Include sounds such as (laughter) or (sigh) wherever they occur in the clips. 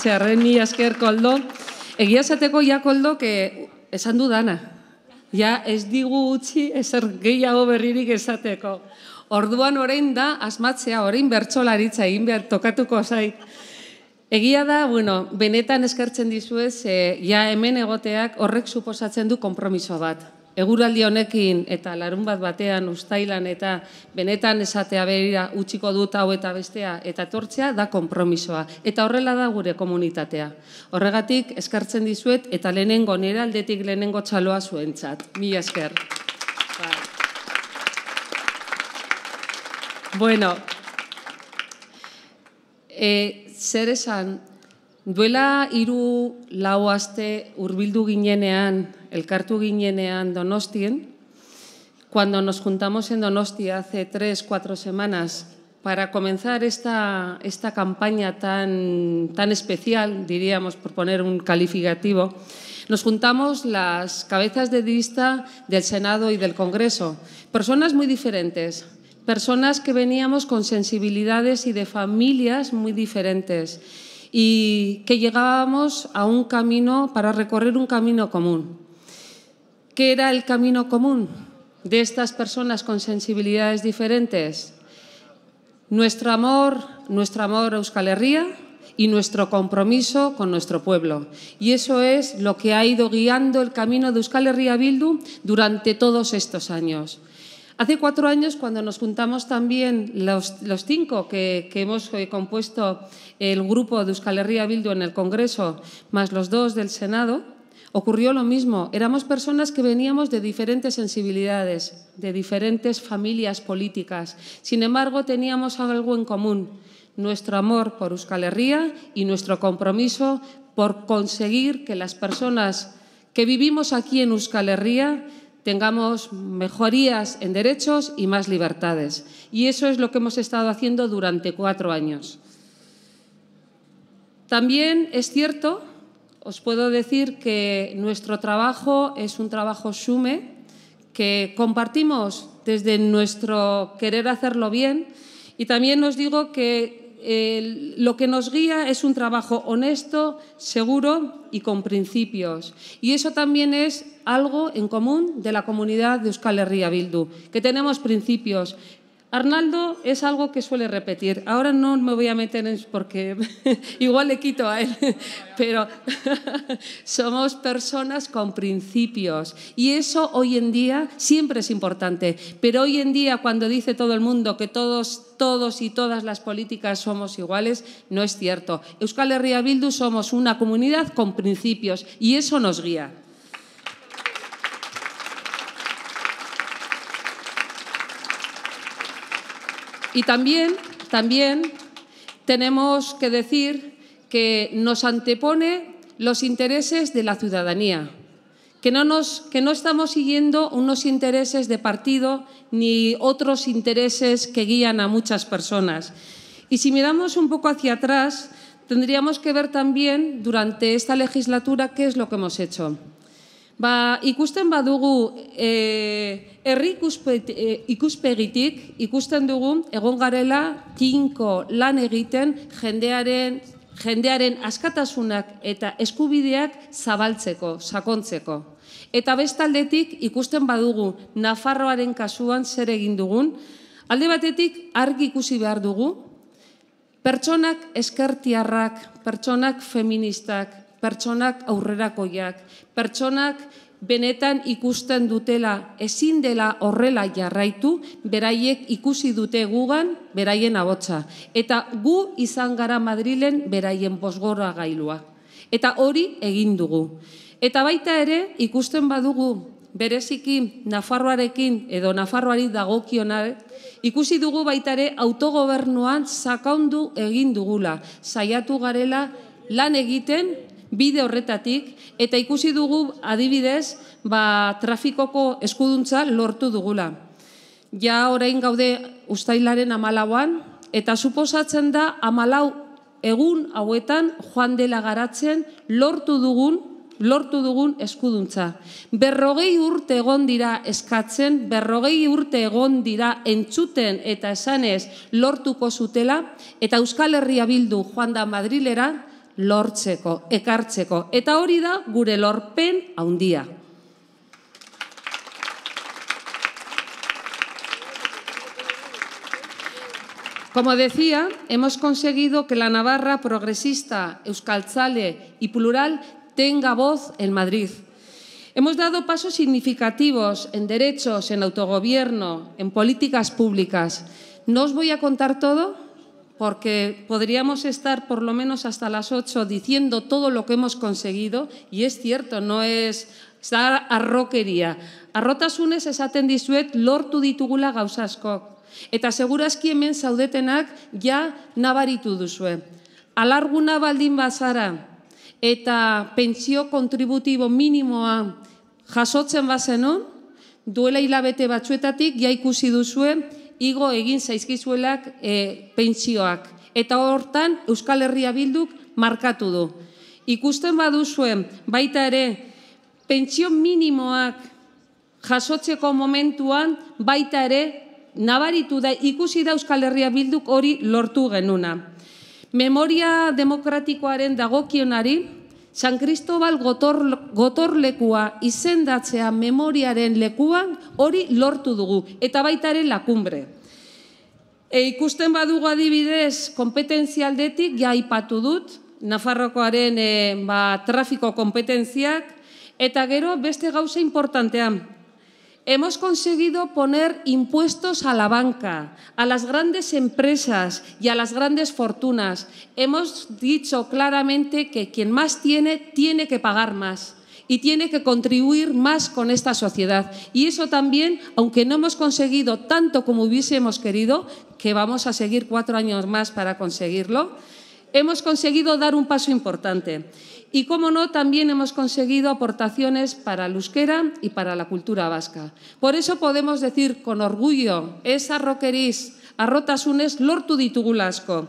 txarren ni asker koldo. Egia zateko ja koldo, esan du dana. Ja ez digu utzi ezer gehiago berririk esateko. Orduan orain da asmatzea orain bertsolaritza egin behar tokatuko zai. Egia da, bueno, benetan eskertzen dizuez, ja hemen egoteak horrek suposatzen du konpromiso bat eguraldi honekin eta larun bat batean ustailan eta benetan esatea behira utxiko dut hau eta bestea eta tortzea da konpromisoa Eta horrela da gure komunitatea. Horregatik eskartzen dizuet eta lehenengo nera aldetik lehenengo txaloa zuen txat. Mila esker. Bueno, eh, zer esan, Duela iru lauaste aste hurbildu ginenean, elkartu ginenean Donostien, cuando nos juntamos en Donosti hace tres, cuatro semanas para comenzar esta, esta campaña tan, tan especial, diríamos, por poner un calificativo, nos juntamos las cabezas de lista del Senado y del Congreso, personas muy diferentes, personas que veníamos con sensibilidades y de familias muy diferentes y que llegábamos a un camino para recorrer un camino común. ¿Qué era el camino común de estas personas con sensibilidades diferentes? Nuestro amor, nuestro amor a Euskal Herria y nuestro compromiso con nuestro pueblo. Y eso es lo que ha ido guiando el camino de Euskal Herria Bildu durante todos estos años. Hace cuatro años, cuando nos juntamos también los, cinco que, hemos eh, compuesto el grupo de Euskal Herria Bildu en el Congreso, más los dos del Senado, ocurrió lo mismo. Éramos personas que veníamos de diferentes sensibilidades, de diferentes familias políticas. Sin embargo, teníamos algo en común, nuestro amor por Euskal Herria y nuestro compromiso por conseguir que las personas que vivimos aquí en Euskal Herria tengamos mejorías en derechos y más libertades. Y eso es lo que hemos estado haciendo durante cuatro años. También es cierto, os puedo decir que nuestro trabajo es un trabajo sume, que compartimos desde nuestro querer hacerlo bien y también os digo que lo que nos guía es un trabajo honesto, seguro y con principios. Y eso también es algo en común de la comunidad de Euskal Herria Bildu, que tenemos principios, Arnaldo es algo que suele repetir. Ahora no me voy a meter porque (laughs) igual le quito a él, (laughs) pero (laughs) somos personas con principios y eso hoy en día siempre es importante. Pero hoy en día cuando dice todo el mundo que todos, todos y todas las políticas somos iguales, no es cierto. Euskal Herria Bildu somos una comunidad con principios y eso nos guía. Y también, también tenemos que decir que nos antepone los intereses de la ciudadanía, que no, que no estamos siguiendo unos intereses de partido ni otros intereses que guían a muchas personas. Y si miramos un poco hacia atrás, tendríamos que ver también durante esta legislatura qué es lo que hemos hecho. Ba, ikusten badugu e, herri e, ikuspegitik ikusten dugu egon garela tinko lan egiten jendearen jendearen askatasunak eta eskubideak zabaltzeko, sakontzeko. Eta bestaldetik ikusten badugu Nafarroaren kasuan zer egin dugun, alde batetik argi ikusi behar dugu pertsonak eskertiarrak, pertsonak feministak, pertsonak aurrerakoiak, pertsonak benetan ikusten dutela, ezin dela horrela jarraitu, beraiek ikusi dute gugan, beraien abotza. Eta gu izan gara Madrilen beraien bosgorra gailua. Eta hori egin dugu. Eta baita ere ikusten badugu bereziki Nafarroarekin edo Nafarroari dagokiona, ikusi dugu baita ere autogobernuan zakaundu egin dugula. saiatu garela lan egiten bide horretatik, eta ikusi dugu adibidez ba, trafikoko eskuduntza lortu dugula. Ja orain gaude ustailaren amalauan, eta suposatzen da amalau egun hauetan joan dela garatzen lortu dugun, lortu dugun eskuduntza. Berrogei urte egon dira eskatzen, berrogei urte egon dira entzuten eta esanez lortuko zutela, eta Euskal Herria Bildu joan da Madrilera, Lorcheco, ekartzeko. Eta hori da gure lorpen día. Como decía, hemos conseguido que la Navarra progresista, euskaltzale y plural tenga voz en Madrid. Hemos dado pasos significativos en derechos, en autogobierno, en políticas públicas. No os voy a contar todo, porque podríamos estar por lo menos hasta las 8 diciendo todo lo que hemos conseguido y es cierto, no es estar a Arrotasunez esaten dizuet lortu ditugula gauzasko. Eta segurazki hemen zaudetenak ja nabaritu duzue. Alarguna baldin bazara eta pentsio kontributibo minimoa jasotzen bazenu, duela hilabete batzuetatik ja ikusi duzue, igo egin zaizkizuelak e, pentsioak. Eta hortan Euskal Herria Bilduk markatu du. Ikusten baduzuen baita ere pentsio minimoak jasotzeko momentuan baita ere nabaritu da ikusi da Euskal Herria Bilduk hori lortu genuna. Memoria demokratikoaren dagokionari, San Kristobal gotorlekua izendatzea memoriaren lekuan hori lortu dugu, eta baita ere lakumbre. E, ikusten badugu adibidez, kompetentzialdetik ja ipatu dut, Nafarrokoaren e, ba, trafiko kompetentziak, eta gero beste gauza importantean, Hemos conseguido poner impuestos a la banca, a las grandes empresas y a las grandes fortunas. Hemos dicho claramente que quien más tiene tiene que pagar más y tiene que contribuir más con esta sociedad. Y eso también, aunque no hemos conseguido tanto como hubiésemos querido, que vamos a seguir cuatro años más para conseguirlo, hemos conseguido dar un paso importante. Y, como no, también hemos conseguido aportaciones para el euskera y para la cultura vasca. Por eso podemos decir con orgullo, es roqueriz, arrotasunez, lortu ditugula asko.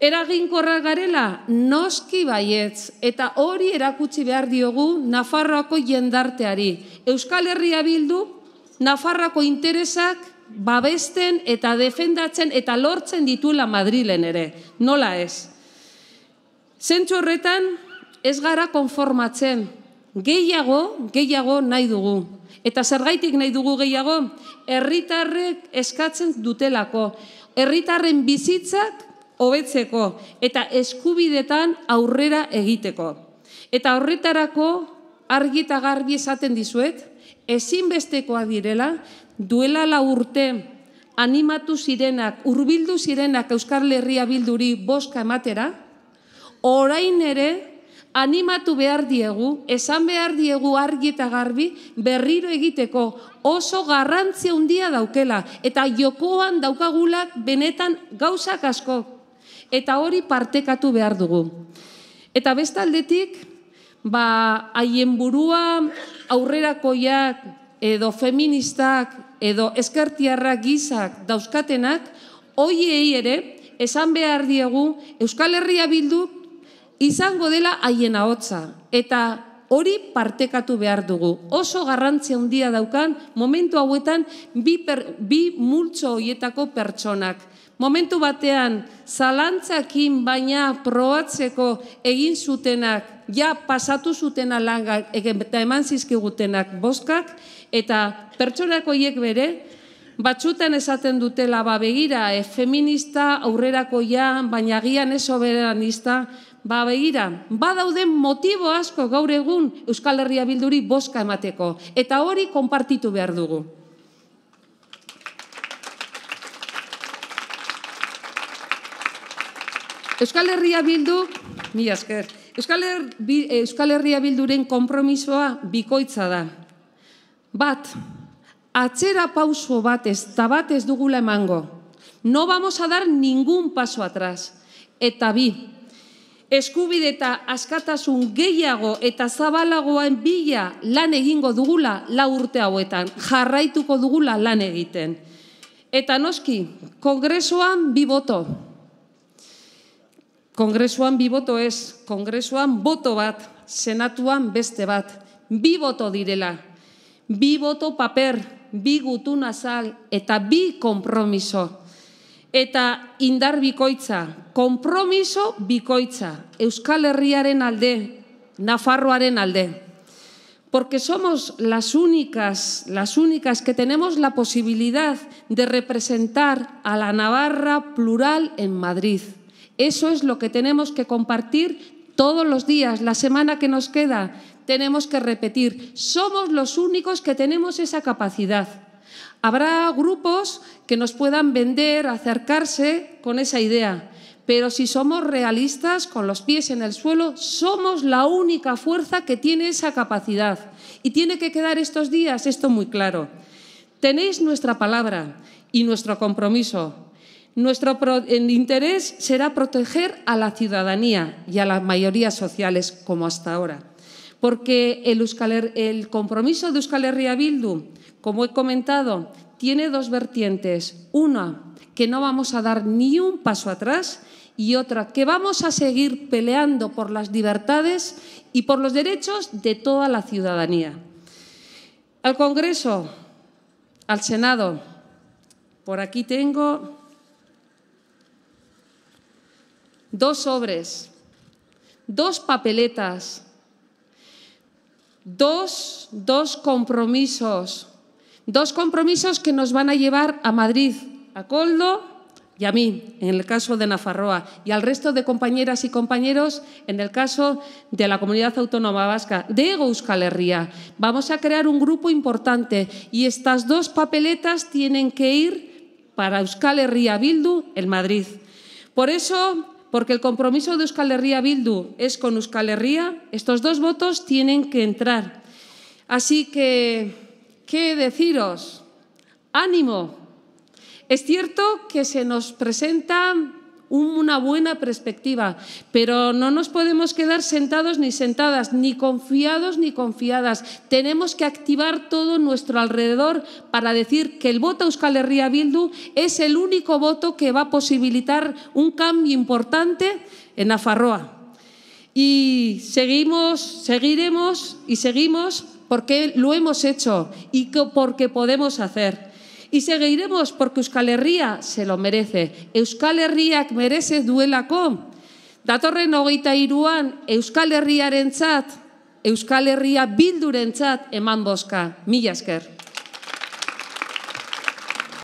Eraginkorra garela, noski baietz, eta hori erakutsi behar diogu Nafarroako jendarteari. Euskal Herria Bildu, Nafarroako interesak babesten eta defendatzen eta lortzen ditula Madrilen ere. Nola ez? Zentsu horretan, ez gara konformatzen. Gehiago, gehiago nahi dugu. Eta zergaitik nahi dugu gehiago? Herritarrek eskatzen dutelako. Herritarren bizitzak hobetzeko eta eskubidetan aurrera egiteko. Eta horretarako argi eta garbi esaten dizuet, ezinbestekoa direla, duela la urte animatu zirenak, urbildu zirenak Euskal Herria bilduri boska ematera, orain ere animatu behar diegu, esan behar diegu argi eta garbi, berriro egiteko oso garrantzia handia daukela, eta jokoan daukagulak benetan gauzak asko, eta hori partekatu behar dugu. Eta bestaldetik, ba, haien burua aurrerakoiak edo feministak edo eskertiarrak gizak dauzkatenak, hoiei ere, esan behar diegu, Euskal Herria Bilduk izango dela haien ahotza eta hori partekatu behar dugu. Oso garrantzia handia daukan momentu hauetan bi, per, bi multzo hoietako pertsonak. Momentu batean zalantzakin baina proatzeko egin zutenak ja pasatu zuten langa eta eman zizkigutenak boskak eta pertsonak hoiek bere Batzutan esaten dutela ba begira eh, feminista aurrerakoian, baina gian ez Ba, begira, badaude motibo asko gaur egun Euskal Herria Bilduri boska emateko. Eta hori konpartitu behar dugu. Euskal Herria Bildu, mi Euskal, Herria Bilduren konpromisoa bikoitza da. Bat, atzera pauso bat ez, bat ez dugula emango. No vamos a dar ningún paso atrás. Eta bi, eskubide eta askatasun gehiago eta zabalagoan bila lan egingo dugula la urte hauetan, jarraituko dugula lan egiten. Eta noski, kongresuan bi boto. Kongresuan bi boto ez, kongresuan boto bat, senatuan beste bat. Bi boto direla, bi boto paper, bi gutuna zal eta bi kompromiso. Eta indar bikoitza, compromiso bikoitza, Euskal Herriaren alde, Nafarroaren alde. Porque somos las únicas, las únicas que tenemos la posibilidad de representar a la Navarra plural en Madrid. Eso es lo que tenemos que compartir todos los días, la semana que nos queda, tenemos que repetir. Somos los únicos que tenemos esa capacidad. Habrá grupos que nos puedan vender, acercarse con esa idea, pero si somos realistas, con los pies en el suelo, somos la única fuerza que tiene esa capacidad. Y tiene que quedar estos días esto muy claro. Tenéis nuestra palabra y nuestro compromiso. Nuestro interés será proteger a la ciudadanía y a las mayorías sociales como hasta ahora porque el, compromiso de Euskal Herria Bildu, como he comentado, tiene dos vertientes. Una, que no vamos a dar ni un paso atrás y otra, que vamos a seguir peleando por las libertades y por los derechos de toda la ciudadanía. Al Congreso, al Senado, por aquí tengo dos sobres, dos papeletas dos, dos compromisos, dos compromisos que nos van a llevar a Madrid, a Coldo y a mí, en el caso de Nafarroa, y al resto de compañeras y compañeros, en el caso de la Comunidad Autónoma Vasca, de Euskal Herria. Vamos a crear un grupo importante y estas dos papeletas tienen que ir para Euskal Herria Bildu en Madrid. Por eso porque el compromiso de Euskal Herria Bildu es con Euskal Herria, estos dos votos tienen que entrar. Así que, ¿qué deciros? Ánimo. Es cierto que se nos presentan una buena perspectiva, pero no nos podemos quedar sentados ni sentadas, ni confiados ni confiadas. Tenemos que activar todo nuestro alrededor para decir que el voto Euskal Herria Bildu es el único voto que va a posibilitar un cambio importante en Afarroa. Y seguimos, seguiremos y seguimos porque lo hemos hecho y porque podemos hacer. Y seguiremos porque Euskal Herria se lo merece. Euskal Herriak merece duelako. Datorren hogeita iruan Euskal Herriaren txat, Euskal Herria bildurentzat eman boska. Mila